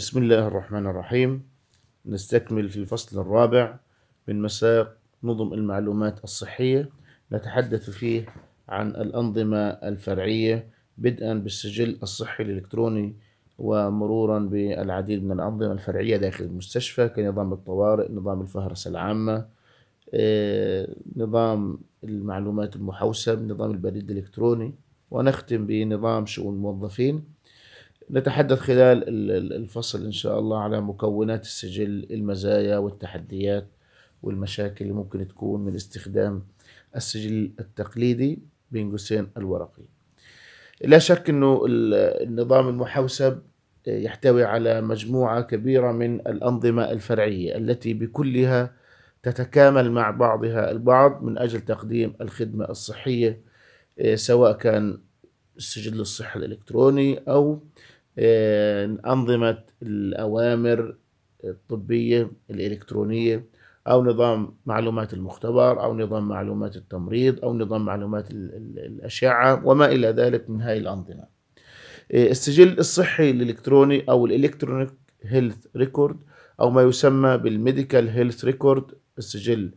بسم الله الرحمن الرحيم نستكمل في الفصل الرابع من مساق نظم المعلومات الصحية نتحدث فيه عن الأنظمة الفرعية بدءا بالسجل الصحي الإلكتروني ومرورا بالعديد من الأنظمة الفرعية داخل المستشفى كنظام الطوارئ نظام الفهرس العامة آه، نظام المعلومات المحوسب نظام البريد الإلكتروني ونختم بنظام شؤون الموظفين نتحدث خلال الفصل إن شاء الله على مكونات السجل المزايا والتحديات والمشاكل اللي ممكن تكون من استخدام السجل التقليدي بين قوسين الورقي لا شك أنه النظام المحوسب يحتوي على مجموعة كبيرة من الأنظمة الفرعية التي بكلها تتكامل مع بعضها البعض من أجل تقديم الخدمة الصحية إيه، سواء كان السجل الصحي الإلكتروني أو آه، أنظمة الأوامر الطبية الإلكترونية أو نظام معلومات المختبر أو نظام معلومات التمريض أو نظام معلومات الأشعة وما إلى ذلك من هذه الأنظمة آه، السجل الصحي الإلكتروني أو الإلكترونيك هيلث ريكورد أو ما يسمى بالميديكال هيلث ريكورد السجل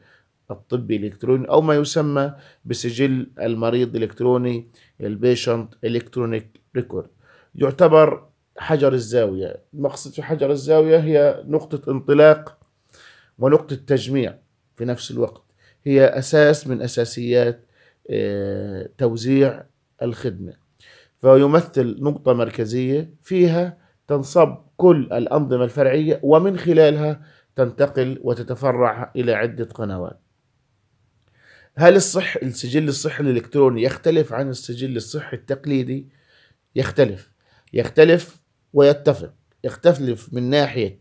الطبي الإلكتروني أو ما يسمى بسجل المريض الإلكتروني البيشنت إلكترونيك ريكورد يعتبر حجر الزاوية المقصد في حجر الزاوية هي نقطة انطلاق ونقطة تجميع في نفس الوقت هي أساس من أساسيات آه، توزيع الخدمة فيمثل نقطة مركزية فيها تنصب كل الأنظمة الفرعية ومن خلالها تنتقل وتتفرع إلى عدة قنوات هل الصح السجل الصحي الالكتروني يختلف عن السجل الصحي التقليدي؟ يختلف يختلف ويتفق يختلف من ناحيه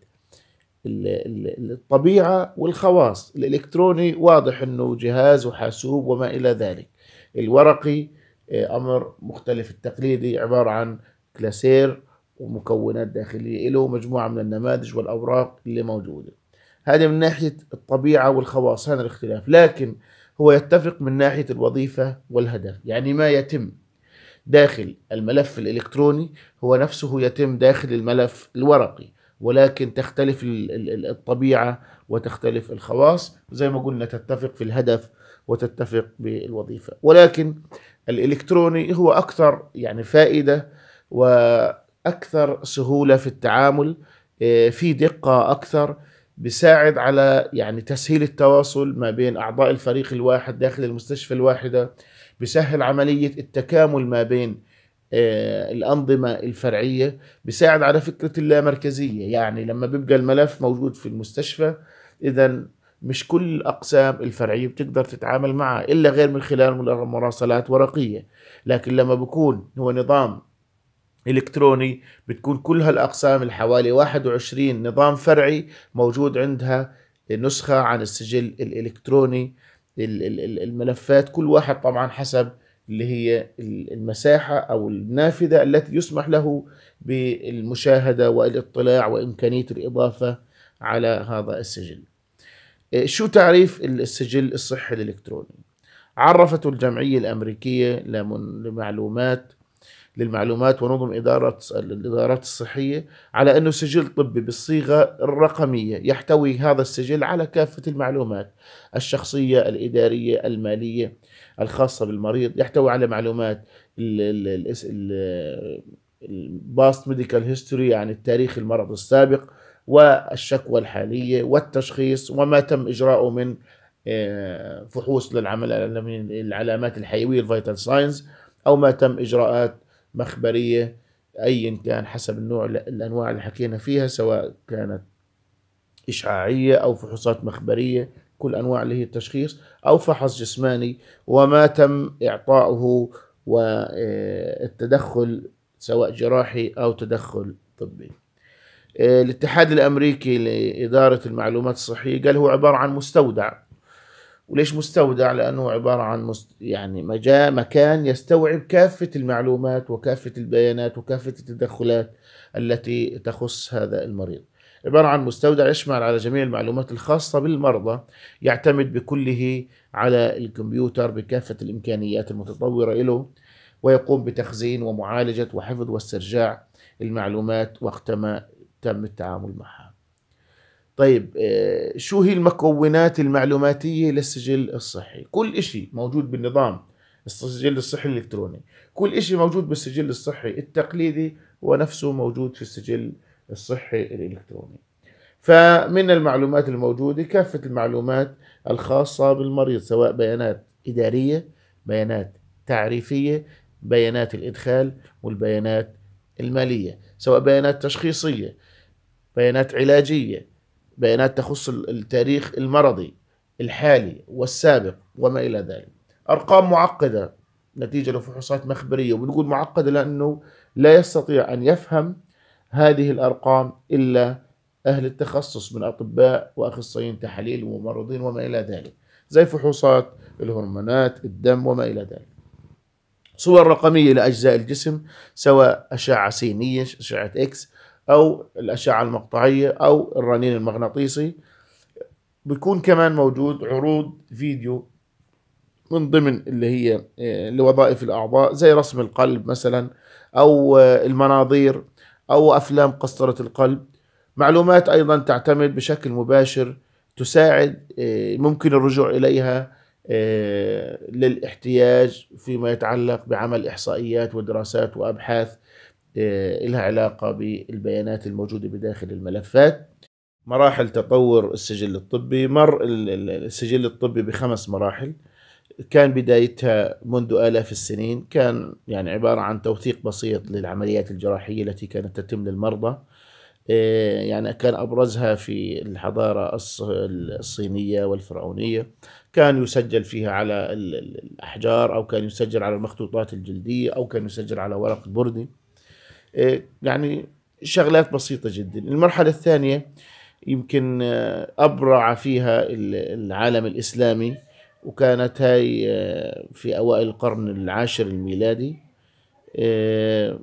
الطبيعه والخواص الالكتروني واضح انه جهاز وحاسوب وما الى ذلك الورقي آه، امر مختلف التقليدي عباره عن كلاسير ومكونات داخليه له مجموعه من النماذج والاوراق اللي موجوده هذه من ناحيه الطبيعه والخواص هذا الاختلاف لكن هو يتفق من ناحية الوظيفة والهدف يعني ما يتم داخل الملف الإلكتروني هو نفسه يتم داخل الملف الورقي ولكن تختلف الطبيعة وتختلف الخواص زي ما قلنا تتفق في الهدف وتتفق بالوظيفة ولكن الإلكتروني هو أكثر يعني فائدة وأكثر سهولة في التعامل آه، في دقة أكثر بيساعد على يعني تسهيل التواصل ما بين اعضاء الفريق الواحد داخل المستشفى الواحده بيسهل عمليه التكامل ما بين آه، الأنظمة الفرعية بيساعد على فكرة اللامركزية يعني لما بيبقى الملف موجود في المستشفى إذا مش كل الأقسام الفرعية بتقدر تتعامل معها إلا غير من خلال مراسلات ورقية لكن لما بكون هو نظام إلكتروني بتكون كل هالأقسام الحوالي 21 نظام فرعي موجود عندها نسخة عن السجل الإلكتروني الملفات كل واحد طبعا حسب اللي هي المساحة أو النافذة التي يسمح له بالمشاهدة والاطلاع وإمكانية الإضافة على هذا السجل إيه، شو تعريف السجل الصحي الإلكتروني؟ عرفته الجمعية الأمريكية لمعلومات للمعلومات ونظم إدارة الإدارات الصحية على أنه سجل طبي بالصيغة الرقمية يحتوي هذا السجل على كافة المعلومات الشخصية الإدارية المالية الخاصة بالمريض يحتوي على معلومات الباست ميديكال هيستوري يعني التاريخ المرض السابق والشكوى الحالية والتشخيص وما تم إجراءه من آه، فحوص للعمل العلامات الحيوية الفيتال ساينز أو ما تم إجراءات مخبريه ايا كان حسب النوع الانواع اللي حكينا فيها سواء كانت اشعاعيه او فحوصات مخبريه كل انواع اللي هي التشخيص او فحص جسماني وما تم اعطائه والتدخل آه، سواء جراحي او تدخل طبي. آه، الاتحاد الامريكي لاداره المعلومات الصحيه قال هو عباره عن مستودع وليش مستودع لأنه عبارة عن مست يعني مجا... مكان يستوعب كافة المعلومات وكافة البيانات وكافة التدخلات التي تخص هذا المريض عبارة عن مستودع يشمل على جميع المعلومات الخاصة بالمرضى يعتمد بكله على الكمبيوتر بكافة الإمكانيات المتطورة له ويقوم بتخزين ومعالجة وحفظ واسترجاع المعلومات وقتما تم التعامل معها طيب آه، شو هي المكونات المعلوماتية للسجل الصحي كل شيء موجود بالنظام السجل الصحي الإلكتروني كل شيء موجود بالسجل الصحي التقليدي هو نفسه موجود في السجل الصحي الإلكتروني فمن المعلومات الموجودة كافة المعلومات الخاصة بالمريض سواء بيانات إدارية بيانات تعريفية بيانات الإدخال والبيانات المالية سواء بيانات تشخيصية بيانات علاجية بيانات تخص التاريخ المرضي الحالي والسابق وما إلى ذلك أرقام معقدة نتيجة لفحوصات مخبرية وبنقول معقدة لأنه لا يستطيع أن يفهم هذه الأرقام إلا أهل التخصص من أطباء وأخصائيين تحاليل وممرضين وما إلى ذلك زي فحوصات الهرمونات الدم وما إلى ذلك صور رقمية لأجزاء الجسم سواء أشعة سينية أشعة إكس او الاشعه المقطعيه او الرنين المغناطيسي بيكون كمان موجود عروض فيديو من ضمن اللي هي آه، لوظائف الاعضاء زي رسم القلب مثلا او آه، المناظير او افلام قسطره القلب معلومات ايضا تعتمد بشكل مباشر تساعد آه، ممكن الرجوع اليها للاحتياج فيما يتعلق بعمل احصائيات ودراسات وابحاث آه، لها علاقة بالبيانات الموجودة بداخل الملفات مراحل تطور السجل الطبي مر السجل الطبي بخمس مراحل كان بدايتها منذ آلاف السنين كان يعني عبارة عن توثيق بسيط للعمليات الجراحية التي كانت تتم للمرضى آه، يعني كان أبرزها في الحضارة الصينية والفرعونية كان يسجل فيها على الأحجار أو كان يسجل على المخطوطات الجلدية أو كان يسجل على ورق بردي إيه، يعني شغلات بسيطة جدا المرحلة الثانية يمكن آه، أبرع فيها العالم الإسلامي وكانت هاي آه، في أوائل القرن العاشر الميلادي إيه،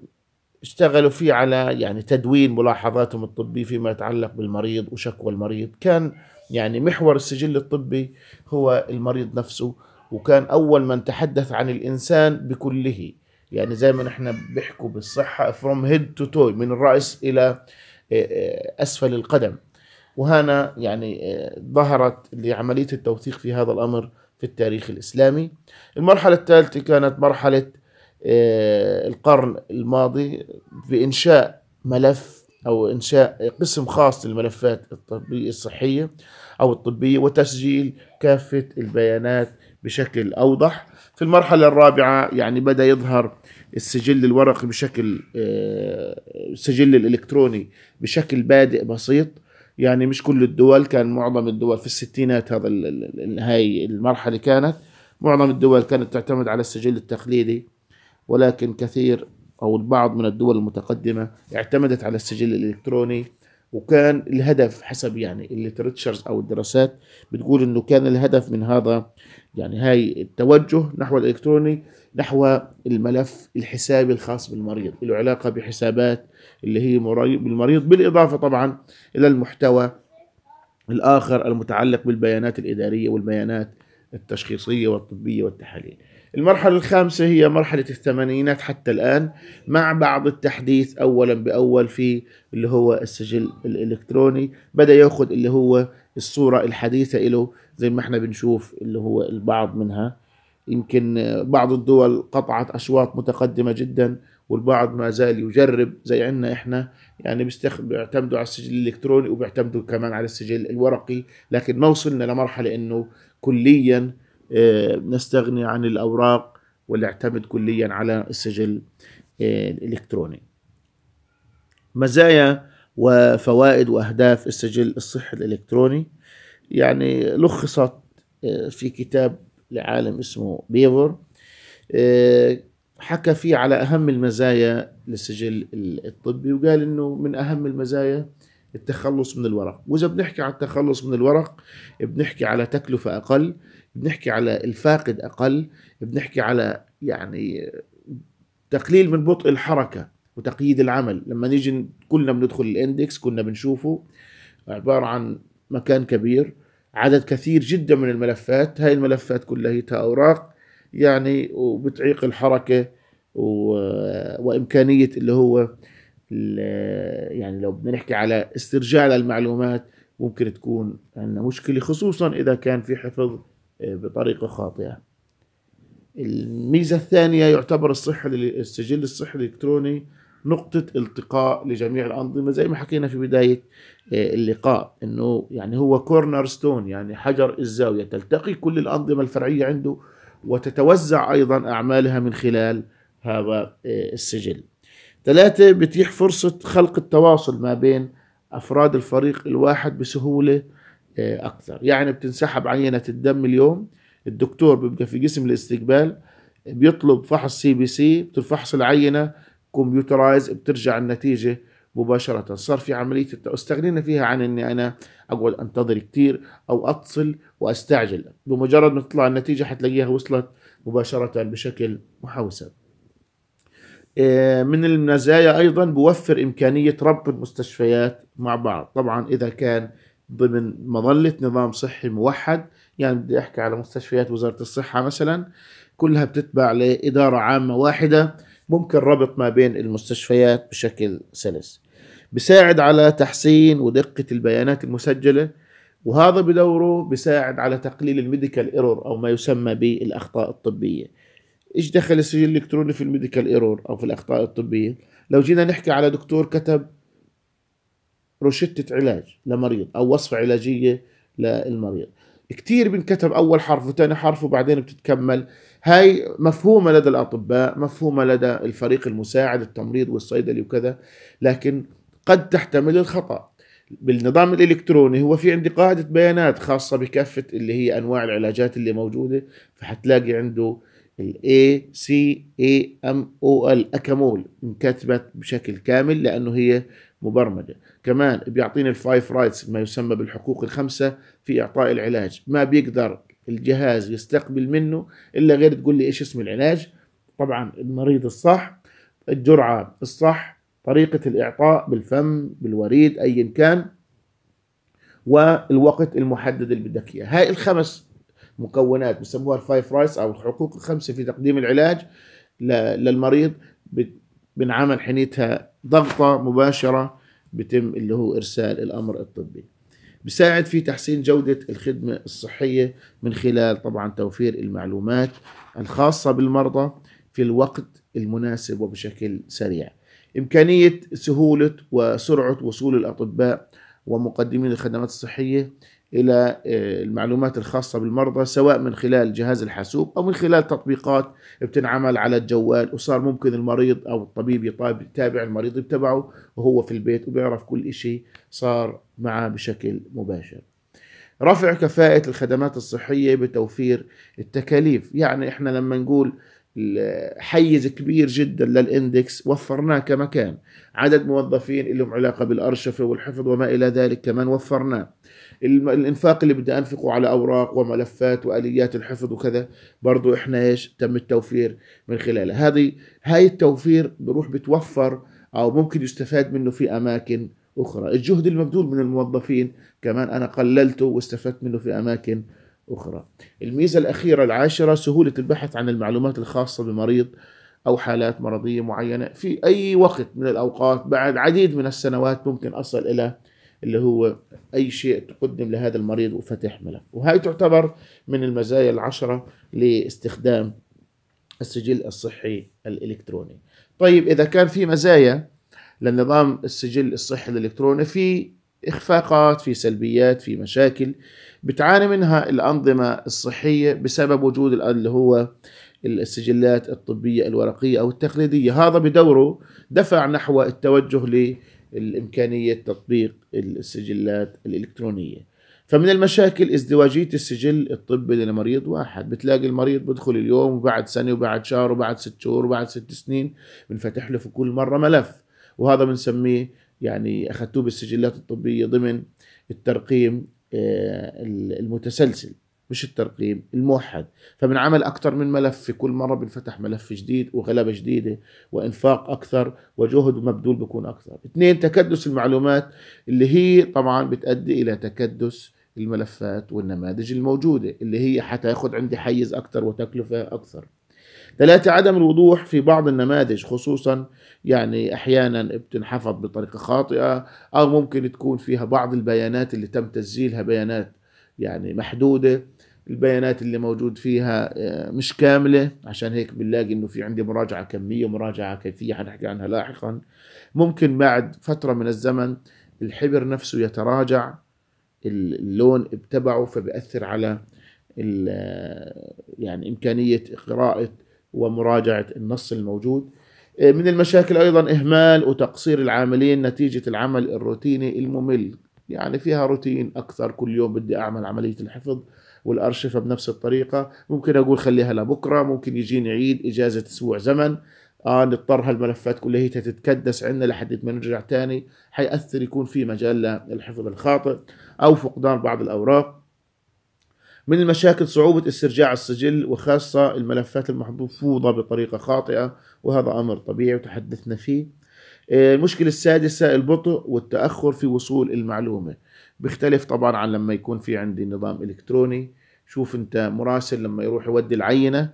اشتغلوا فيه على يعني تدوين ملاحظاتهم الطبية فيما يتعلق بالمريض وشكوى المريض كان يعني محور السجل الطبي هو المريض نفسه وكان أول من تحدث عن الإنسان بكله يعني زي ما نحن بيحكوا بالصحة from head to toe من الرأس إلى آه، آه، أسفل القدم وهنا يعني آه، ظهرت لعملية التوثيق في هذا الأمر في التاريخ الإسلامي المرحلة الثالثة كانت مرحلة القرن الماضي بإنشاء ملف أو إنشاء قسم خاص للملفات الطبية الصحية أو الطبية وتسجيل كافة البيانات بشكل أوضح في المرحلة الرابعة يعني بدأ يظهر السجل الورقي بشكل آه، السجل الإلكتروني بشكل بادئ بسيط يعني مش كل الدول كان معظم الدول في الستينات هذا هاي المرحلة كانت معظم الدول كانت تعتمد على السجل التقليدي ولكن كثير أو البعض من الدول المتقدمة اعتمدت على السجل الإلكتروني وكان الهدف حسب يعني الليترتشرز او الدراسات بتقول انه كان الهدف من هذا يعني هاي التوجه نحو الالكتروني نحو الملف الحسابي الخاص بالمريض له علاقه بحسابات اللي هي بالمريض بالاضافه طبعا الى المحتوى الاخر المتعلق بالبيانات الاداريه والبيانات التشخيصيه والطبيه والتحاليل. المرحله الخامسه هي مرحله الثمانينات حتى الان مع بعض التحديث اولا باول في اللي هو السجل الالكتروني بدا ياخذ اللي هو الصوره الحديثه له زي ما احنا بنشوف اللي هو البعض منها يمكن بعض الدول قطعت أشواط متقدمة جدا والبعض ما زال يجرب زي عندنا احنا يعني بيستخ... بيعتمدوا على السجل الالكتروني وبيعتمدوا كمان على السجل الورقي لكن ما وصلنا لمرحله انه كليا آه، نستغني عن الاوراق ونعتمد كليا على السجل آه، الالكتروني مزايا وفوائد واهداف السجل الصحي الالكتروني يعني لخصت آه، في كتاب لعالم اسمه بيفر آه، حكى فيه على أهم المزايا للسجل الطبي وقال إنه من أهم المزايا التخلص من الورق وإذا بنحكي على التخلص من الورق بنحكي على تكلفة أقل بنحكي على الفاقد أقل بنحكي على يعني تقليل من بطء الحركة وتقييد العمل لما نيجي كلنا بندخل الاندكس كنا بنشوفه عبارة عن مكان كبير عدد كثير جدا من الملفات هاي الملفات كلها أوراق يعني وبتعيق الحركة و... وإمكانية اللي هو ال... يعني لو بدنا نحكي على استرجاع للمعلومات ممكن تكون عندنا مشكلة خصوصا إذا كان في حفظ آه، بطريقة خاطئة الميزة الثانية يعتبر الصحة السجل الصحي الإلكتروني نقطة التقاء لجميع الأنظمة زي ما حكينا في بداية آه، اللقاء أنه يعني هو كورنر ستون يعني حجر الزاوية تلتقي كل الأنظمة الفرعية عنده وتتوزع أيضا أعمالها من خلال هذا آه، السجل ثلاثة بتيح فرصة خلق التواصل ما بين أفراد الفريق الواحد بسهولة آه، أكثر يعني بتنسحب عينة الدم اليوم الدكتور بيبقى في قسم الاستقبال بيطلب فحص سي بي سي بتنفحص العينة كمبيوترايز بترجع النتيجه مباشرة صار في عملية استغنينا فيها عن اني انا اقعد انتظر كتير او اتصل واستعجل بمجرد ما تطلع النتيجة حتلاقيها وصلت مباشرة بشكل محوسب آه، من المزايا ايضا بوفر امكانية ربط المستشفيات مع بعض طبعا اذا كان ضمن مظلة نظام صحي موحد يعني بدي احكي على مستشفيات وزارة الصحة مثلا كلها بتتبع لإدارة عامة واحدة ممكن ربط ما بين المستشفيات بشكل سلس بيساعد على تحسين ودقة البيانات المسجلة وهذا بدوره بيساعد على تقليل الميديكال ايرور او ما يسمى بالاخطاء الطبيه ايش دخل السجل الالكتروني في الميديكال ايرور او في الاخطاء الطبيه لو جينا نحكي على دكتور كتب روشتة علاج لمريض او وصفه علاجيه للمريض كتير بنكتب اول حرف وثاني حرف وبعدين بتتكمل هاي مفهومة لدى الأطباء مفهومة لدى الفريق المساعد التمريض والصيدلي وكذا لكن قد تحتمل الخطأ بالنظام الالكتروني هو في عندي قاعده بيانات خاصه بكافه اللي هي انواع العلاجات اللي موجوده فحتلاقي عنده A سي اي ام او ال أكمول انكتبت بشكل كامل لانه هي مبرمجه كمان بيعطيني الفايف رايتس ما يسمى بالحقوق الخمسه في اعطاء العلاج ما بيقدر الجهاز يستقبل منه الا غير تقول لي ايش اسم العلاج طبعا المريض الصح الجرعه الصح طريقه الاعطاء بالفم بالوريد ايا كان والوقت المحدد اللي بدك اياه هاي الخمس مكونات بسموها الفايف رايس او الحقوق الخمسه في تقديم العلاج للمريض بنعمل حنيتها ضغطه مباشره بتم اللي هو ارسال الامر الطبي بيساعد في تحسين جودة الخدمة الصحية من خلال طبعا توفير المعلومات الخاصة بالمرضى في الوقت المناسب وبشكل سريع إمكانية سهولة وسرعة وصول الأطباء ومقدمين الخدمات الصحية الى آه، المعلومات الخاصه بالمرضى سواء من خلال جهاز الحاسوب او من خلال تطبيقات بتنعمل على الجوال وصار ممكن المريض او الطبيب يتابع المريض يتبعه وهو في البيت وبيعرف كل شيء صار معه بشكل مباشر. رفع كفاءة الخدمات الصحية بتوفير التكاليف يعني احنا لما نقول حيز كبير جدا للاندكس وفرناه كمكان عدد موظفين لهم علاقة بالأرشفة والحفظ وما إلى ذلك كمان وفرناه الانفاق اللي بدي انفقه على اوراق وملفات واليات الحفظ وكذا برضو احنا ايش تم التوفير من خلالها هذه هاي التوفير بروح بتوفر او ممكن يستفاد منه في اماكن اخرى الجهد المبذول من الموظفين كمان انا قللته واستفدت منه في اماكن اخرى الميزه الاخيره العاشره سهوله البحث عن المعلومات الخاصه بمريض او حالات مرضيه معينه في اي وقت من الاوقات بعد عديد من السنوات ممكن اصل الى اللي هو أي شيء تقدم لهذا المريض وفتح ملف وهي تعتبر من المزايا العشرة لاستخدام السجل الصحي الإلكتروني طيب إذا كان في مزايا للنظام السجل الصحي الإلكتروني في إخفاقات في سلبيات في مشاكل بتعاني منها الأنظمة الصحية بسبب وجود اللي هو السجلات الطبية الورقية أو التقليدية هذا بدوره دفع نحو التوجه الإمكانية تطبيق السجلات الإلكترونية فمن المشاكل ازدواجية السجل الطبي لمريض واحد بتلاقي المريض بدخل اليوم وبعد سنة وبعد شهر وبعد ست شهور وبعد ست سنين بنفتح له في كل مرة ملف وهذا بنسميه يعني أخذتوه بالسجلات الطبية ضمن الترقيم آه، المتسلسل مش الترقيم الموحد فبنعمل أكثر من ملف في كل مرة بنفتح ملف جديد وغلبة جديدة وإنفاق أكثر وجهد مبذول بكون أكثر اثنين تكدس المعلومات اللي هي طبعا بتؤدي إلى تكدس الملفات والنماذج الموجودة اللي هي يأخذ عندي حيز أكثر وتكلفة أكثر ثلاثة عدم الوضوح في بعض النماذج خصوصا يعني أحيانا بتنحفظ بطريقة خاطئة أو ممكن تكون فيها بعض البيانات اللي تم تسجيلها بيانات يعني محدودة البيانات اللي موجود فيها آه، مش كاملة عشان هيك بنلاقي انه في عندي مراجعة كمية ومراجعة كيفية حنحكي عنها لاحقا ممكن بعد فترة من الزمن الحبر نفسه يتراجع اللون تبعه فبأثر على آه، يعني إمكانية قراءة ومراجعة النص الموجود آه، من المشاكل أيضا إهمال وتقصير العاملين نتيجة العمل الروتيني الممل يعني فيها روتين أكثر كل يوم بدي أعمل عملية الحفظ والارشفه بنفس الطريقه ممكن اقول خليها لبكره ممكن يجيني عيد اجازه اسبوع زمن آه نضطر هالملفات كليتها تتكدس عندنا لحد ما نرجع تاني حيأثر يكون في مجال للحفظ الخاطئ أو فقدان بعض الأوراق من المشاكل صعوبة استرجاع السجل وخاصة الملفات المحفوظة بطريقة خاطئة وهذا أمر طبيعي وتحدثنا فيه آه، المشكلة السادسة البطء والتأخر في وصول المعلومة بيختلف طبعا عن لما يكون في عندي نظام الكتروني شوف انت مراسل لما يروح يودي العينه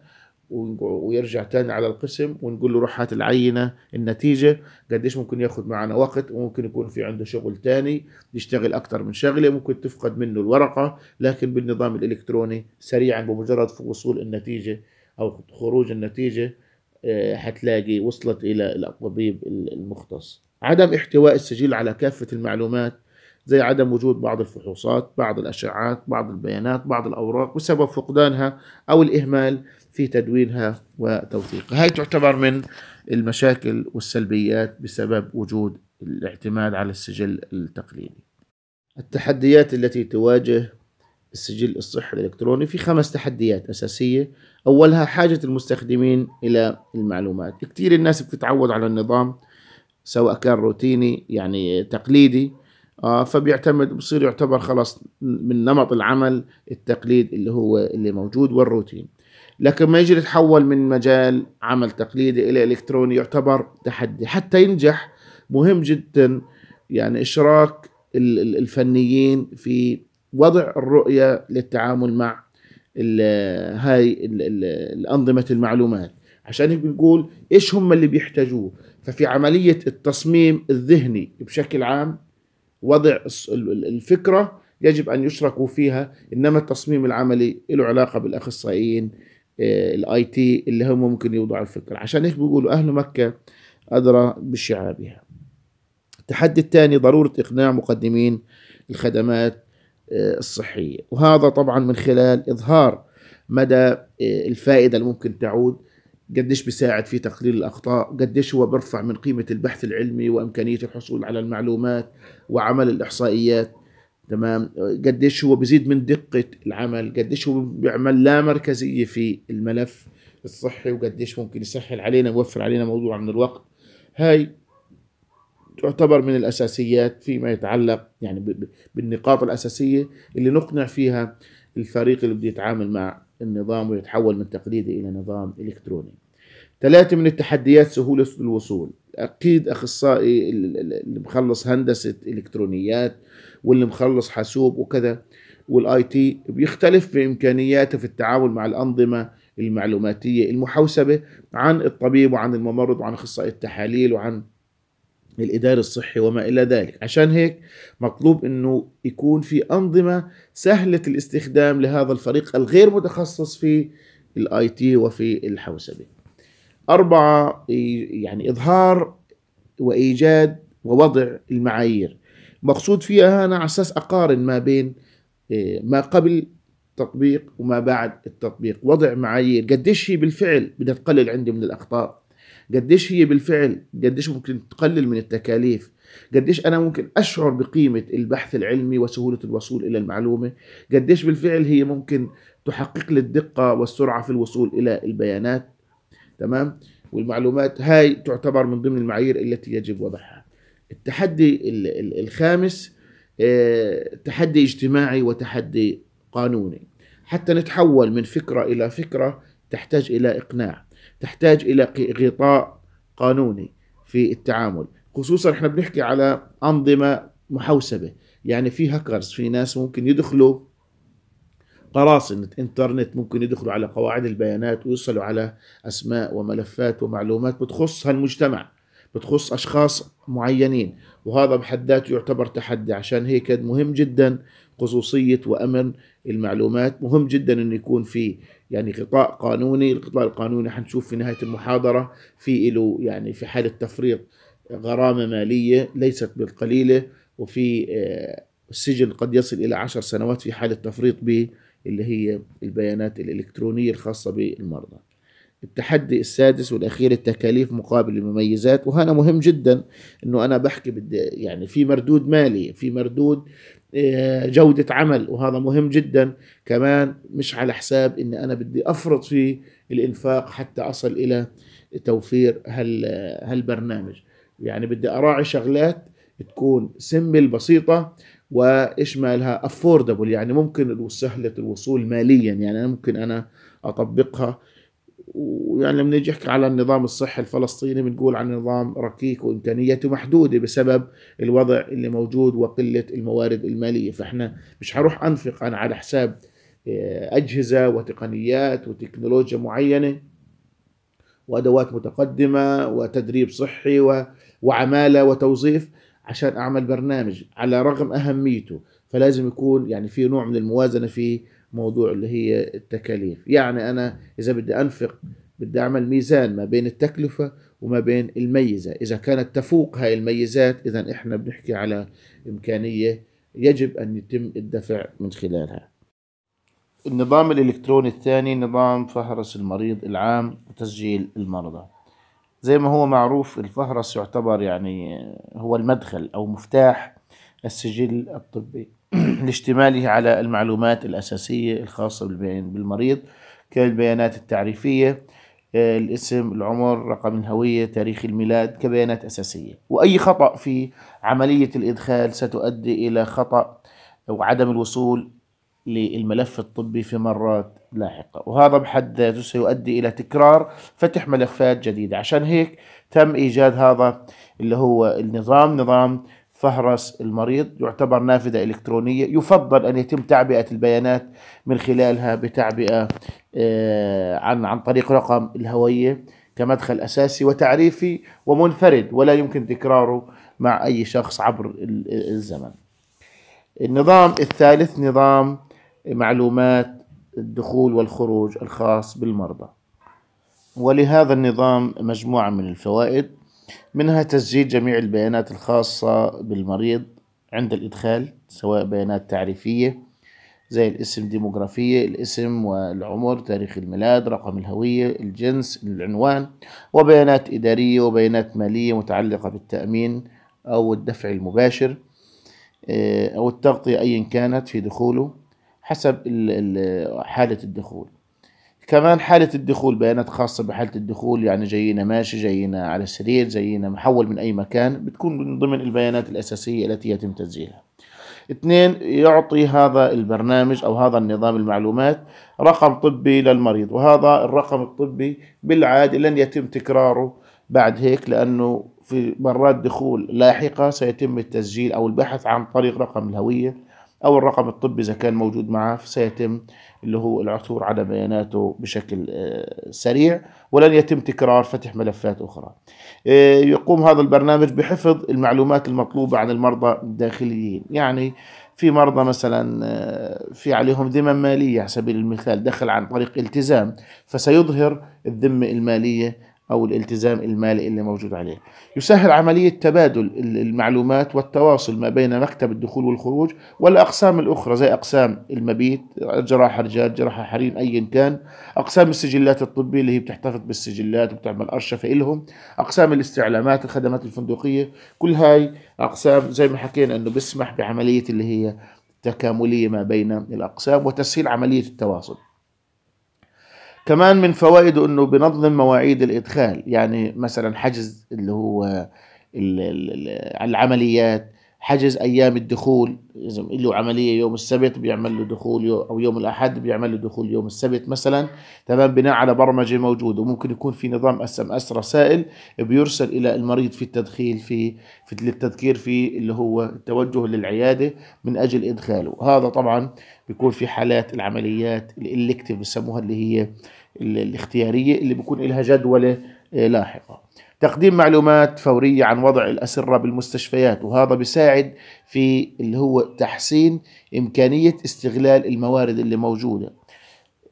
ويرجع تاني على القسم ونقول له روح هات العينه النتيجه قديش ممكن ياخذ معنا وقت وممكن يكون في عنده شغل تاني يشتغل اكثر من شغله ممكن تفقد منه الورقه لكن بالنظام الالكتروني سريعا بمجرد وصول النتيجه او خروج النتيجه آه، حتلاقي وصلت الى الطبيب المختص عدم احتواء السجل على كافه المعلومات زي عدم وجود بعض الفحوصات بعض الأشعات بعض البيانات بعض الأوراق بسبب فقدانها أو الإهمال في تدوينها وتوثيقها هاي تعتبر من المشاكل والسلبيات بسبب وجود الاعتماد على السجل التقليدي التحديات التي تواجه السجل الصحي الإلكتروني في خمس تحديات أساسية أولها حاجة المستخدمين إلى المعلومات كثير الناس بتتعود على النظام سواء كان روتيني يعني تقليدي آه، فبيعتمد بصير يعتبر خلاص من نمط العمل التقليد اللي هو اللي موجود والروتين لكن ما يجي يتحول من مجال عمل تقليدي الى الكتروني يعتبر تحدي حتى ينجح مهم جدا يعني اشراك الفنيين في وضع الرؤيه للتعامل مع هاي الانظمه المعلومات عشان هيك بنقول ايش هم اللي بيحتاجوه ففي عمليه التصميم الذهني بشكل عام وضع الفكره يجب ان يشركوا فيها انما التصميم العملي له علاقه بالاخصائيين آه، الاي تي اللي هم ممكن يوضعوا الفكره عشان هيك بيقولوا اهل مكه ادرى بشعابها التحدي الثاني ضروره اقناع مقدمين الخدمات آه، الصحيه وهذا طبعا من خلال اظهار مدى آه، الفائده اللي ممكن تعود قديش بيساعد في تقليل الأخطاء قديش هو بيرفع من قيمة البحث العلمي وإمكانية الحصول على المعلومات وعمل الإحصائيات تمام قديش هو بيزيد من دقة العمل قديش هو بيعمل لا مركزية في الملف الصحي وقديش ممكن يسهل علينا ويوفر علينا موضوع من الوقت هاي تعتبر من الأساسيات فيما يتعلق يعني بالنقاط الأساسية اللي نقنع فيها الفريق اللي بده يتعامل مع النظام ويتحول من تقليدي إلى نظام إلكتروني ثلاثة من التحديات سهولة الوصول أكيد أخصائي اللي مخلص هندسة إلكترونيات واللي مخلص حاسوب وكذا والاي تي بيختلف في امكانياته في التعامل مع الانظمه المعلوماتيه المحوسبه عن الطبيب وعن الممرض وعن اخصائي التحاليل وعن الإداري الصحي وما إلى ذلك عشان هيك مطلوب أنه يكون في أنظمة سهلة الاستخدام لهذا الفريق الغير متخصص في الاي تي وفي الحوسبة أربعة يعني إظهار وإيجاد ووضع المعايير مقصود فيها أنا على أساس أقارن ما بين ما قبل التطبيق وما بعد التطبيق وضع معايير قديش هي بالفعل بدها تقلل عندي من الأخطاء قديش هي بالفعل قديش ممكن تقلل من التكاليف قديش انا ممكن اشعر بقيمه البحث العلمي وسهوله الوصول الى المعلومه قديش بالفعل هي ممكن تحقق لي الدقه والسرعه في الوصول الى البيانات تمام والمعلومات هاي تعتبر من ضمن المعايير التي يجب وضعها التحدي الخامس آه، تحدي اجتماعي وتحدي قانوني حتى نتحول من فكره الى فكره تحتاج الى اقناع تحتاج الى غطاء قانوني في التعامل خصوصا احنا بنحكي على انظمه محوسبه يعني في هاكرز في ناس ممكن يدخلوا قراصنة انترنت ممكن يدخلوا على قواعد البيانات ويصلوا على أسماء وملفات ومعلومات بتخص هالمجتمع بتخص أشخاص معينين وهذا بحد ذاته يعتبر تحدي عشان هيك مهم جدا خصوصية وأمن المعلومات مهم جدا أنه يكون في يعني غطاء قانوني الغطاء القانوني حنشوف في نهاية المحاضرة في له يعني في حالة تفريط غرامة مالية ليست بالقليلة وفي آه، السجن قد يصل إلى عشر سنوات في حالة تفريط به اللي هي البيانات الإلكترونية الخاصة بالمرضى التحدي السادس والاخير التكاليف مقابل المميزات وهنا مهم جدا انه انا بحكي بدي يعني في مردود مالي في مردود آه، جودة عمل وهذا مهم جدا كمان مش على حساب اني انا بدي افرض في الانفاق حتى اصل الى توفير هال هالبرنامج يعني بدي اراعي شغلات تكون سمبل بسيطة وايش مالها افوردبل يعني ممكن سهلة الوصول ماليا يعني ممكن انا اطبقها ويعني لما نجي نحكي على النظام الصحي الفلسطيني بنقول عن نظام ركيك وامكانياته محدوده بسبب الوضع اللي موجود وقله الموارد الماليه فاحنا مش هروح انفق انا على حساب آه، اجهزه وتقنيات وتكنولوجيا معينه وادوات متقدمه وتدريب صحي وعماله وتوظيف عشان اعمل برنامج على رغم اهميته فلازم يكون يعني في نوع من الموازنه في موضوع اللي هي التكاليف يعني أنا إذا بدي أنفق بدي أعمل ميزان ما بين التكلفة وما بين الميزة إذا كانت تفوق هاي الميزات إذا إحنا بنحكي على إمكانية يجب أن يتم الدفع من خلالها النظام الإلكتروني الثاني نظام فهرس المريض العام وتسجيل المرضى زي ما هو معروف الفهرس يعتبر يعني هو المدخل أو مفتاح السجل الطبي لاشتماله على المعلومات الأساسية الخاصة بالمريض كالبيانات التعريفية آه، الاسم العمر رقم الهوية تاريخ الميلاد كبيانات أساسية وأي خطأ في عملية الإدخال ستؤدي إلى خطأ وعدم الوصول للملف الطبي في مرات لاحقة وهذا بحد ذاته سيؤدي إلى تكرار فتح ملفات جديدة عشان هيك تم إيجاد هذا اللي هو النظام نظام فهرس المريض يعتبر نافذة إلكترونية يفضل أن يتم تعبئة البيانات من خلالها بتعبئة آه، عن عن طريق رقم الهوية كمدخل أساسي وتعريفي ومنفرد ولا يمكن تكراره مع أي شخص عبر الزمن النظام الثالث نظام معلومات الدخول والخروج الخاص بالمرضى ولهذا النظام مجموعة من الفوائد منها تسجيل جميع البيانات الخاصة بالمريض عند الإدخال سواء بيانات تعريفية زي الاسم ديموغرافية الاسم والعمر تاريخ الميلاد رقم الهوية الجنس العنوان وبيانات إدارية وبيانات مالية متعلقة بالتأمين أو الدفع المباشر آه، أو التغطية أيا كانت في دخوله حسب حالة الدخول كمان حالة الدخول بيانات خاصة بحالة الدخول يعني جايينا ماشي جايينا على السرير جايينا محول من أي مكان بتكون من ضمن البيانات الأساسية التي يتم تسجيلها اثنين يعطي هذا البرنامج أو هذا النظام المعلومات رقم طبي للمريض وهذا الرقم الطبي بالعادة لن يتم تكراره بعد هيك لأنه في مرات دخول لاحقة سيتم التسجيل أو البحث عن طريق رقم الهوية او الرقم الطبي اذا كان موجود معه سيتم اللي هو العثور على بياناته بشكل آه، سريع ولن يتم تكرار فتح ملفات اخرى. آه، يقوم هذا البرنامج بحفظ المعلومات المطلوبه عن المرضى الداخليين، يعني في مرضى مثلا آه، في عليهم ذمة مالية على سبيل المثال دخل عن طريق التزام فسيظهر الذمة المالية أو الالتزام المالي اللي موجود عليه يسهل عملية تبادل المعلومات والتواصل ما بين مكتب الدخول والخروج والأقسام الأخرى زي أقسام المبيت جراحة رجال جراحة حريم أيا كان أقسام السجلات الطبية اللي هي بتحتفظ بالسجلات وبتعمل أرشفة إلهم أقسام الاستعلامات الخدمات الفندقية كل هاي أقسام زي ما حكينا أنه بيسمح بعملية اللي هي تكاملية ما بين الأقسام وتسهيل عملية التواصل كمان من فوائده انه بنظم مواعيد الادخال يعني مثلا حجز اللي هو العمليات حجز ايام الدخول له عمليه يوم السبت بيعمل له دخول او يوم الاحد بيعمل له دخول يوم السبت مثلا تمام بناء على برمجه موجوده وممكن يكون في نظام اس ام اس رسائل بيرسل الى المريض في التدخيل في, في للتذكير في اللي هو التوجه للعياده من اجل ادخاله هذا طبعا بيكون في حالات العمليات الالكتيف بسموها اللي هي الاختياريه اللي بيكون لها جدوله آه، لاحقه تقديم معلومات فورية عن وضع الأسرة بالمستشفيات وهذا بيساعد في اللي هو تحسين إمكانية استغلال الموارد اللي موجودة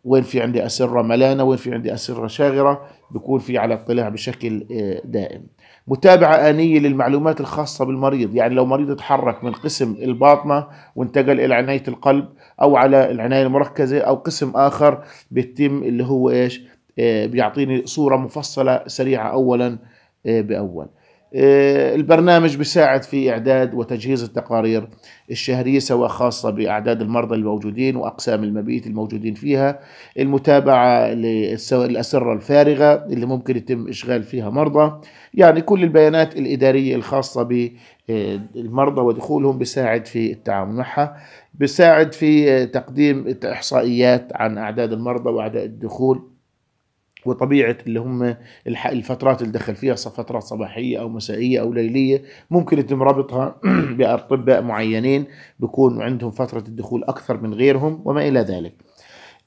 وين في عندي أسرة ملانة وين في عندي أسرة شاغرة بيكون في على اطلاع بشكل آه، دائم متابعة آنية للمعلومات الخاصة بالمريض يعني لو مريض تحرك من قسم الباطنة وانتقل إلى عناية القلب أو على العناية المركزة أو قسم آخر بيتم اللي هو إيش آه، بيعطيني صورة مفصلة سريعة أولا إيه، باول إيه، البرنامج بيساعد في إعداد وتجهيز التقارير الشهرية سواء خاصة بأعداد المرضى الموجودين وأقسام المبيت الموجودين فيها المتابعة للأسرة الفارغة اللي ممكن يتم إشغال فيها مرضى يعني كل البيانات الإدارية الخاصة بالمرضى إيه، ودخولهم بيساعد في التعامل معها بيساعد في تقديم إحصائيات عن أعداد المرضى وأعداد الدخول وطبيعه اللي هم الفترات اللي دخل فيها فترات صباحيه او مسائيه او ليليه ممكن يتم ربطها باطباء معينين بيكون عندهم فتره الدخول اكثر من غيرهم وما الى ذلك.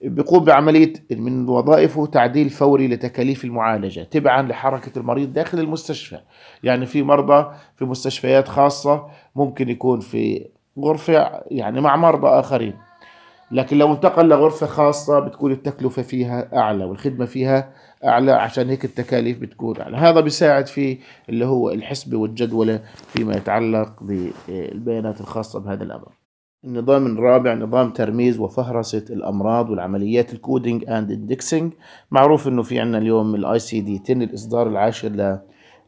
بيقوم بعمليه من وظائفه تعديل فوري لتكاليف المعالجه تبعا لحركه المريض داخل المستشفى، يعني في مرضى في مستشفيات خاصه ممكن يكون في غرفه يعني مع مرضى اخرين. لكن لو انتقل لغرفة خاصة بتكون التكلفة فيها أعلى والخدمة فيها أعلى عشان هيك التكاليف بتكون أعلى هذا بيساعد في اللي هو الحسبة والجدولة فيما يتعلق بالبيانات الخاصة بهذا الأمر النظام الرابع نظام ترميز وفهرسة الأمراض والعمليات الكودينج أند اندكسينج معروف أنه في عندنا اليوم الاي سي دي 10 الإصدار العاشر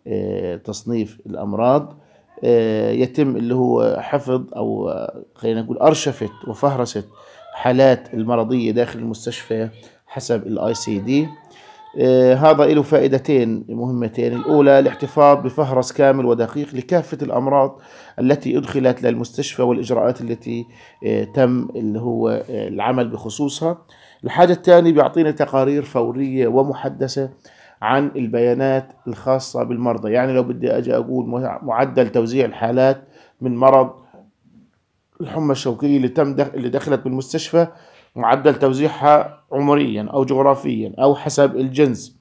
لتصنيف آه، الأمراض آه، يتم اللي هو حفظ أو آه، خلينا نقول أرشفة وفهرسة حالات المرضية داخل المستشفى حسب الاي آه، سي دي هذا له فائدتين مهمتين الأولى الاحتفاظ بفهرس كامل ودقيق لكافة الأمراض التي أدخلت للمستشفى والإجراءات التي آه، تم اللي هو آه، العمل بخصوصها الحاجة الثانية بيعطينا تقارير فورية ومحدثة عن البيانات الخاصة بالمرضى يعني لو بدي أجي أقول معدل توزيع الحالات من مرض الحمى الشوكية اللي تم دخ... اللي دخلت بالمستشفى معدل توزيعها عمريا أو جغرافيا أو حسب الجنس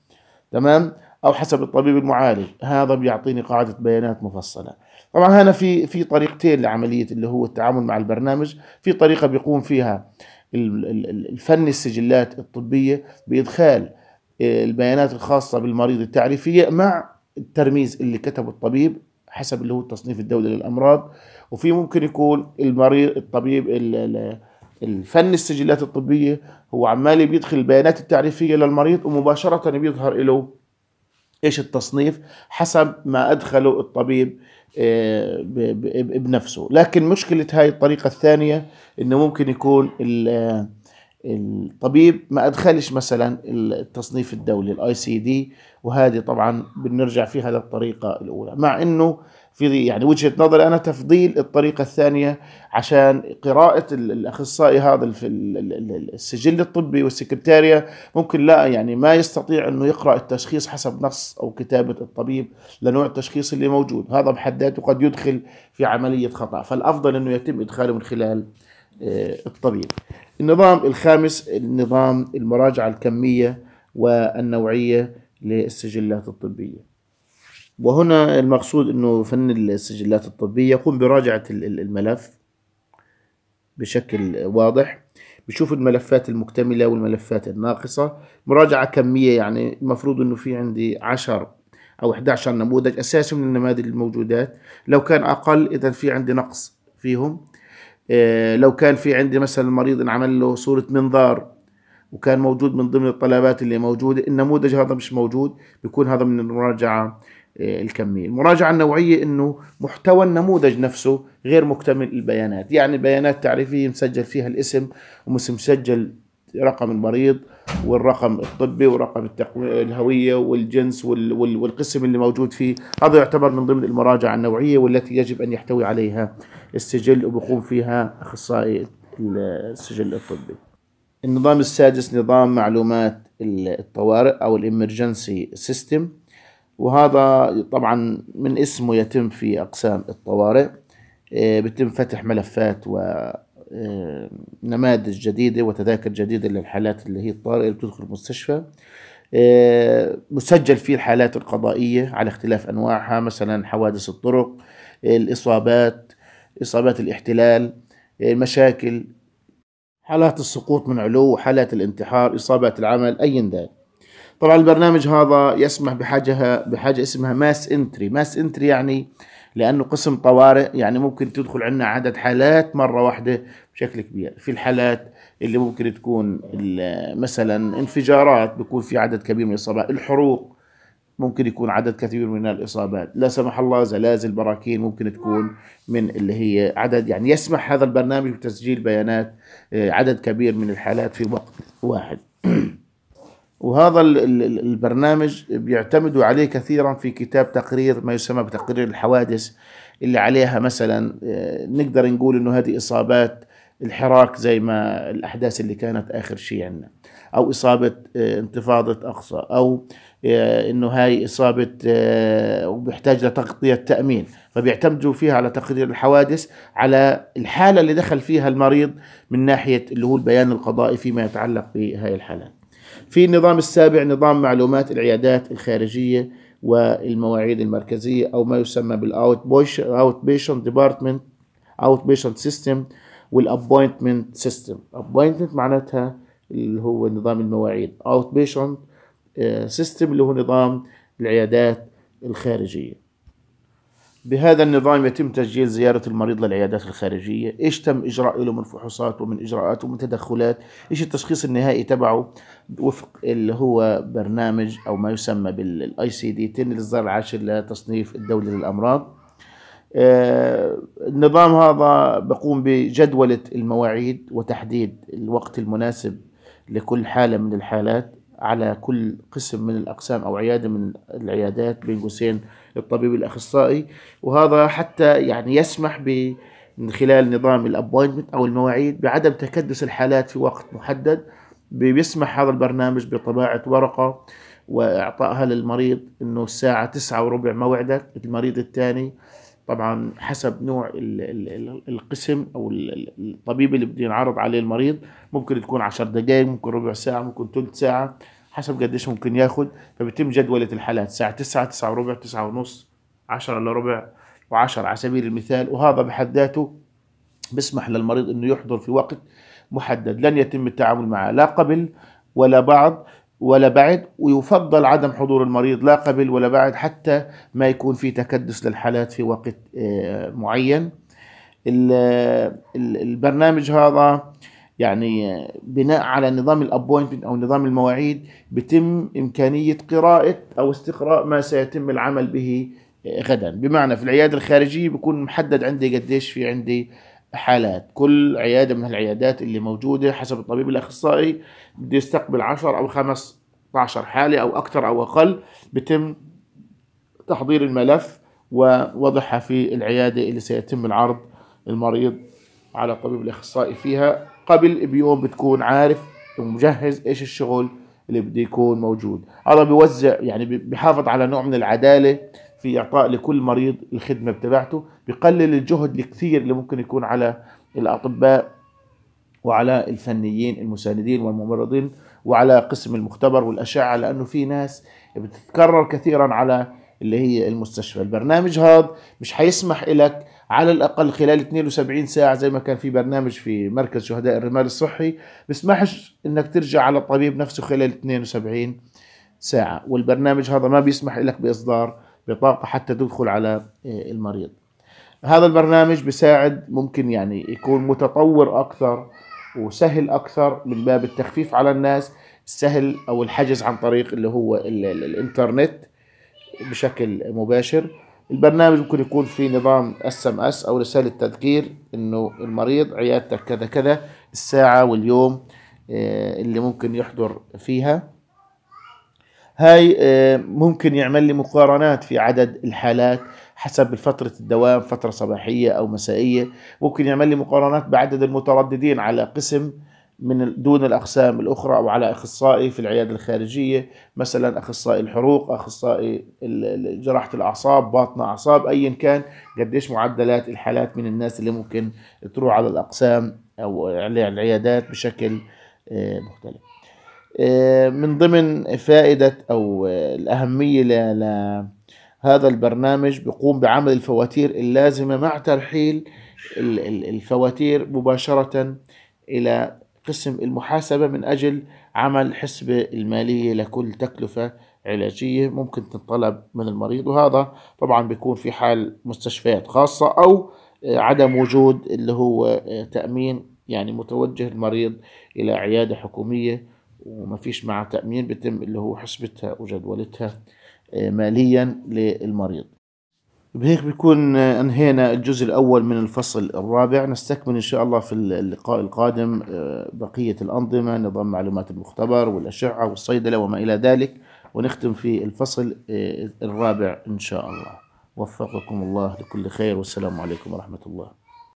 تمام أو حسب الطبيب المعالج هذا بيعطيني قاعدة بيانات مفصلة طبعا هنا في في طريقتين لعملية اللي هو التعامل مع البرنامج في طريقة بيقوم فيها الفني السجلات الطبية بإدخال آه، البيانات الخاصة بالمريض التعريفية مع الترميز اللي كتبه الطبيب حسب اللي هو التصنيف الدولي للأمراض وفي ممكن يكون المريض الطبيب الفن السجلات الطبية هو عمال بيدخل البيانات التعريفية للمريض ومباشرة بيظهر له ايش التصنيف حسب ما ادخله الطبيب آه، بنفسه لكن مشكلة هاي الطريقة الثانية انه ممكن يكون الطبيب ما ادخلش مثلا التصنيف الدولي الاي سي دي وهذه طبعا بنرجع فيها للطريقة الاولى مع انه في يعني وجهه نظري انا تفضيل الطريقه الثانيه عشان قراءه الاخصائي هذا في السجل الطبي والسكرتاريا ممكن لا يعني ما يستطيع انه يقرا التشخيص حسب نص او كتابه الطبيب لنوع التشخيص اللي موجود هذا بحد ذاته قد يدخل في عمليه خطا فالافضل انه يتم ادخاله من خلال آه، الطبيب النظام الخامس نظام المراجعه الكميه والنوعيه للسجلات الطبيه وهنا المقصود أنه فن السجلات الطبية يقوم براجعة الملف بشكل واضح بشوف الملفات المكتملة والملفات الناقصة مراجعة كمية يعني المفروض أنه في عندي عشر أو 11 نموذج أساسي من النماذج الموجودات لو كان أقل إذا في عندي نقص فيهم آه، لو كان في عندي مثلا مريض انعمل له صورة منظار وكان موجود من ضمن الطلبات اللي موجودة النموذج هذا مش موجود بيكون هذا من المراجعة آه، الكمية المراجعة النوعية أنه محتوى النموذج نفسه غير مكتمل البيانات يعني البيانات التعريفية مسجل فيها الاسم ومسجل رقم المريض والرقم الطبي ورقم الهوية والجنس والقسم اللي موجود فيه هذا يعتبر من ضمن المراجعة النوعية والتي يجب أن يحتوي عليها السجل وبقوم فيها أخصائي السجل الطبي النظام السادس نظام معلومات الطوارئ أو الإمرجنسي سيستم وهذا طبعا من اسمه يتم في أقسام الطوارئ إيه، بتم فتح ملفات و إيه، نماذج جديدة وتذاكر جديدة للحالات اللي هي الطارئة اللي بتدخل المستشفى إيه، مسجل فيه الحالات القضائية على اختلاف أنواعها مثلا حوادث الطرق الإصابات إصابات الاحتلال المشاكل حالات السقوط من علو حالات الانتحار إصابات العمل أي ذلك طبعا البرنامج هذا يسمح بحاجة بحاجة اسمها ماس انتري ماس انتري يعني لأنه قسم طوارئ يعني ممكن تدخل عندنا عدد حالات مرة واحدة بشكل كبير في الحالات اللي ممكن تكون مثلا انفجارات بيكون في عدد كبير من الإصابات الحروق ممكن يكون عدد كثير من الإصابات لا سمح الله زلازل براكين ممكن تكون من اللي هي عدد يعني يسمح هذا البرنامج بتسجيل بيانات آه، عدد كبير من الحالات في وقت واحد وهذا البرنامج بيعتمدوا عليه كثيرا في كتاب تقرير ما يسمى بتقرير الحوادث اللي عليها مثلا آه، نقدر نقول انه هذه اصابات الحراك زي ما الاحداث اللي كانت اخر شيء عندنا او اصابه آه، انتفاضه اقصى او آه، انه هاي اصابه وبيحتاج لتغطيه تامين فبيعتمدوا فيها على تقرير الحوادث على الحاله اللي دخل فيها المريض من ناحيه اللي هو البيان القضائي فيما يتعلق بهاي الحالات في النظام السابع نظام معلومات العيادات الخارجية والمواعيد المركزية أو ما يسمى بالأوت بيشنت ديبارتمنت أوت بيشنت سيستم والأبوينتمنت سيستم أبوينتمنت معناتها اللي هو نظام المواعيد أوت بيشنت سيستم اللي هو نظام العيادات الخارجية بهذا النظام يتم تسجيل زيارة المريض للعيادات الخارجية إيش تم إجراء له من فحوصات ومن إجراءات ومن تدخلات إيش التشخيص النهائي تبعه وفق اللي هو برنامج أو ما يسمى بالاي سي دي 10 للزر العاشر لتصنيف الدولة للأمراض آه، النظام هذا بقوم بجدولة المواعيد وتحديد الوقت المناسب لكل حالة من الحالات على كل قسم من الأقسام أو عيادة من العيادات بين قوسين الطبيب الأخصائي وهذا حتى يعني يسمح ب من خلال نظام الابوينتمنت او المواعيد بعدم تكدس الحالات في وقت محدد بيسمح هذا البرنامج بطباعة ورقة وإعطائها للمريض أنه الساعة تسعة وربع موعدك المريض الثاني طبعا حسب نوع القسم او الطبيب اللي بده ينعرض عليه المريض ممكن تكون 10 دقائق ممكن ربع ساعه ممكن ثلث ساعه حسب قديش ممكن ياخذ فبتم جدولة الحالات ساعة 9 9 وربع 9 ونص 10 الا ربع و10 على سبيل المثال وهذا بحد ذاته بيسمح للمريض انه يحضر في وقت محدد لن يتم التعامل معه لا قبل ولا بعد ولا بعد ويفضل عدم حضور المريض لا قبل ولا بعد حتى ما يكون في تكدس للحالات في وقت آه، معين البرنامج هذا يعني آه، بناء على نظام الابوينتمنت او نظام المواعيد بتم امكانيه قراءه او استقراء ما سيتم العمل به آه، غدا بمعنى في العياده الخارجيه بيكون محدد عندي قديش في عندي حالات كل عيادة من العيادات اللي موجودة حسب الطبيب الأخصائي بده يستقبل 10 أو 15 حالة أو أكثر أو أقل بتم تحضير الملف ووضعها في العيادة اللي سيتم العرض المريض على الطبيب الأخصائي فيها قبل بيوم بتكون عارف ومجهز إيش الشغل اللي بده يكون موجود هذا بيوزع يعني بيحافظ على نوع من العدالة في إعطاء لكل مريض الخدمة بتبعته بقلل الجهد الكثير اللي ممكن يكون على الأطباء وعلى الفنيين المساندين والممرضين وعلى قسم المختبر والأشعة لأنه في ناس بتتكرر كثيرا على اللي هي المستشفى البرنامج هذا مش هيسمح لك على الأقل خلال 72 ساعة زي ما كان في برنامج في مركز شهداء الرمال الصحي بيسمحش انك ترجع على الطبيب نفسه خلال 72 ساعة والبرنامج هذا ما بيسمح لك بإصدار بطاقة حتى تدخل على آه، المريض هذا البرنامج بيساعد ممكن يعني يكون متطور اكثر وسهل اكثر من باب التخفيف على الناس السهل او الحجز عن طريق اللي هو الـ الـ الانترنت بشكل مباشر البرنامج ممكن يكون في نظام اس ام اس او رساله تذكير انه المريض عيادتك كذا كذا الساعه واليوم آه، اللي ممكن يحضر فيها هاي آه، ممكن يعمل لي مقارنات في عدد الحالات حسب فترة الدوام فترة صباحية أو مسائية ممكن يعمل لي مقارنات بعدد المترددين على قسم من دون الأقسام الأخرى أو على أخصائي في العيادة الخارجية مثلا أخصائي الحروق أخصائي جراحة الأعصاب باطنة أعصاب أيا كان قديش معدلات الحالات من الناس اللي ممكن تروح على الأقسام أو على العيادات بشكل آه، مختلف آه، من ضمن فائدة أو آه، الأهمية هذا البرنامج بيقوم بعمل الفواتير اللازمة مع ترحيل الفواتير مباشرة إلى قسم المحاسبة من أجل عمل حسبة المالية لكل تكلفة علاجية ممكن تنطلب من المريض وهذا طبعا بيكون في حال مستشفيات خاصة أو آه، عدم وجود اللي هو آه، تأمين يعني متوجه المريض إلى عيادة حكومية وما فيش معه تأمين بتم اللي هو حسبتها وجدولتها آه، ماليا للمريض بهيك بيكون آه، انهينا الجزء الاول من الفصل الرابع نستكمل ان شاء الله في اللقاء القادم آه، بقيه الانظمه نظام معلومات المختبر والاشعه والصيدله وما الى ذلك ونختم في الفصل الرابع ان شاء الله وفقكم الله لكل خير والسلام عليكم ورحمه الله